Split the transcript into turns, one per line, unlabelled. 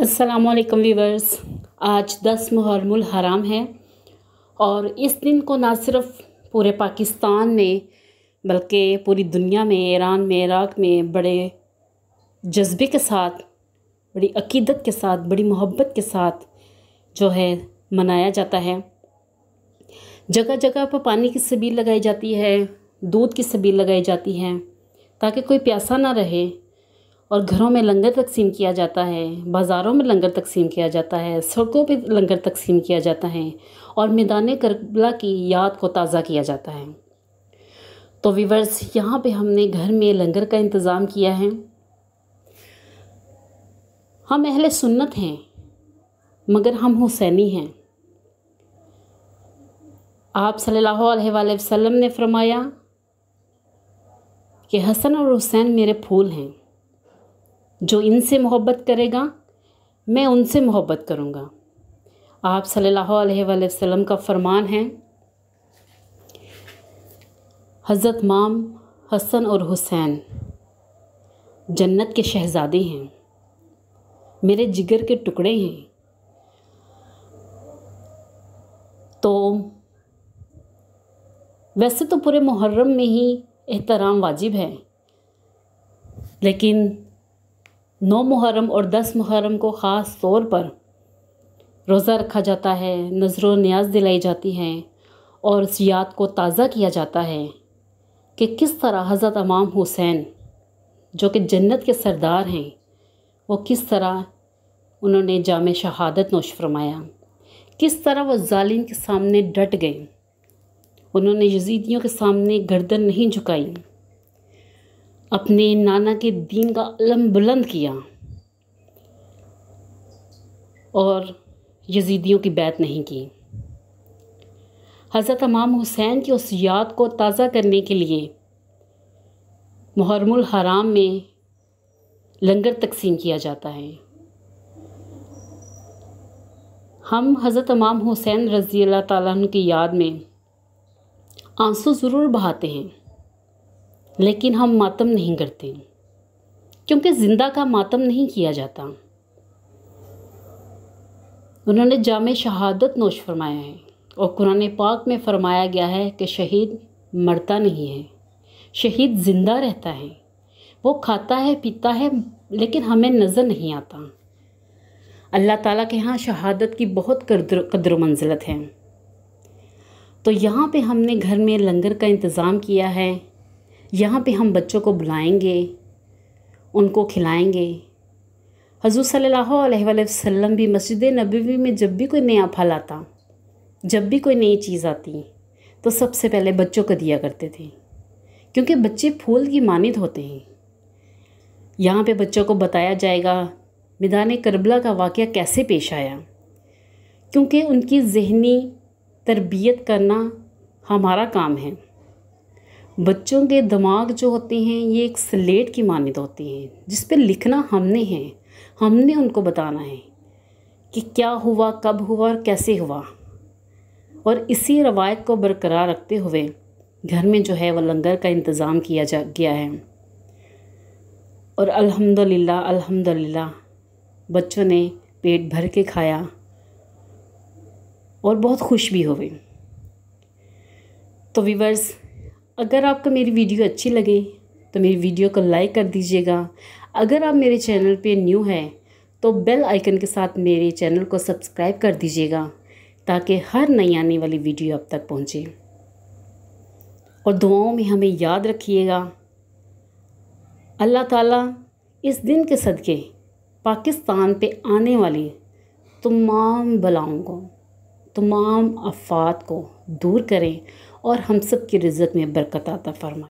असलकम वीवर्स आज दस मुहरमुल हराम है और इस दिन को ना सिर्फ पूरे पाकिस्तान में बल्कि पूरी दुनिया में ईरान में इराक़ में बड़े जज्बे के साथ बड़ी अकीदत के साथ बड़ी मोहब्बत के साथ जो है मनाया जाता है जगह जगह पर पानी की सबील लगाई जाती है दूध की सबील लगाई जाती है ताकि कोई प्यासा ना रहे और घरों में लंगर तकसीम किया जाता है बाज़ारों में लंगर तकसीम किया जाता है सड़कों पर लंगर तकसीम किया जाता है और मैदान करबला की याद को ताज़ा किया जाता है तो वीवर्स यहाँ पे हमने घर में लंगर का इंतज़ाम किया है हम अहल सुन्नत हैं मगर हम हुसैनी हैं आप सल्लल्लाहु अलैहि वसल्लम ने फरमाया कि हसन और हुसैन मेरे फूल हैं जो इनसे मोहब्बत करेगा मैं उनसे मोहब्बत करूँगा आप सल्लल्लाहु अलैहि वसल्लम का फरमान है हज़रत माम हसन और हुसैन जन्नत के शहज़ादे हैं मेरे जिगर के टुकड़े हैं तो वैसे तो पूरे मुहर्रम में ही एहतराम वाजिब है लेकिन नौ मुहर्रम और दस मुहर्रम को ख़ास तौर पर रोज़ा रखा जाता है नज़र न्याज दिलाई जाती है और उस याद को ताज़ा किया जाता है कि किस तरह हज़रत इमाम हुसैन जो कि जन्नत के सरदार हैं वो किस तरह उन्होंने जाम शहादत नोश फरमाया किस तरह वो जालिम के सामने डट गए उन्होंने यजीदियों के सामने गर्दन नहीं झुकाई अपने नाना के दीन का अलम बुलंद किया और यजीदियों की बैत नहीं की हज़रत इमाम हुसैन की उस याद को ताज़ा करने के लिए मुहरमुल हराम में लंगर तकसीम किया जाता है हम हज़रत इमाम हुसैन रज़ी अल्लाह ताली की याद में आंसू ज़रूर बहाते हैं लेकिन हम मातम नहीं करते क्योंकि ज़िंदा का मातम नहीं किया जाता उन्होंने जाम शहादत नोश फरमाया है और कुरान पाक में फरमाया गया है कि शहीद मरता नहीं है शहीद ज़िंदा रहता है वो खाता है पीता है लेकिन हमें नज़र नहीं आता अल्लाह ताला के यहाँ शहादत की बहुत कदर कदर मंजिलत है तो यहाँ पे हमने घर में लंगर का इंतज़ाम किया है यहाँ पे हम बच्चों को बुलाएंगे उनको खिलाएंगे हजूर सल्ला अलैहि भी मस्जिद नबी में जब भी कोई नया फल आता जब भी कोई नई चीज़ आती तो सबसे पहले बच्चों को दिया करते थे क्योंकि बच्चे फूल की मानद होते हैं यहाँ पे बच्चों को बताया जाएगा मैदान करबला का वाक़ कैसे पेश आया क्योंकि उनकी जहनी तरबियत करना हमारा काम है बच्चों के दिमाग जो होते हैं ये एक स्लेट की मानद होती हैं जिस पर लिखना हमने है हमने उनको बताना है कि क्या हुआ कब हुआ और कैसे हुआ और इसी रवायत को बरकरार रखते हुए घर में जो है वह लंगर का इंतज़ाम किया जा गया है और अल्हम्दुलिल्लाह अल्हम्दुलिल्लाह बच्चों ने पेट भर के खाया और बहुत खुश भी हुए तो वीवर्स अगर आपको मेरी वीडियो अच्छी लगे तो मेरी वीडियो को लाइक कर दीजिएगा अगर आप मेरे चैनल पे न्यू हैं तो बेल आइकन के साथ मेरे चैनल को सब्सक्राइब कर दीजिएगा ताकि हर नई आने वाली वीडियो आप तक पहुँचे और दुआओं में हमें याद रखिएगा अल्लाह ताला इस दिन के सदक़े पाकिस्तान पे आने वाली तमाम बलाओं को तमाम अफात को दूर करें और हम सब की रिज़त में बरकत आता फरमा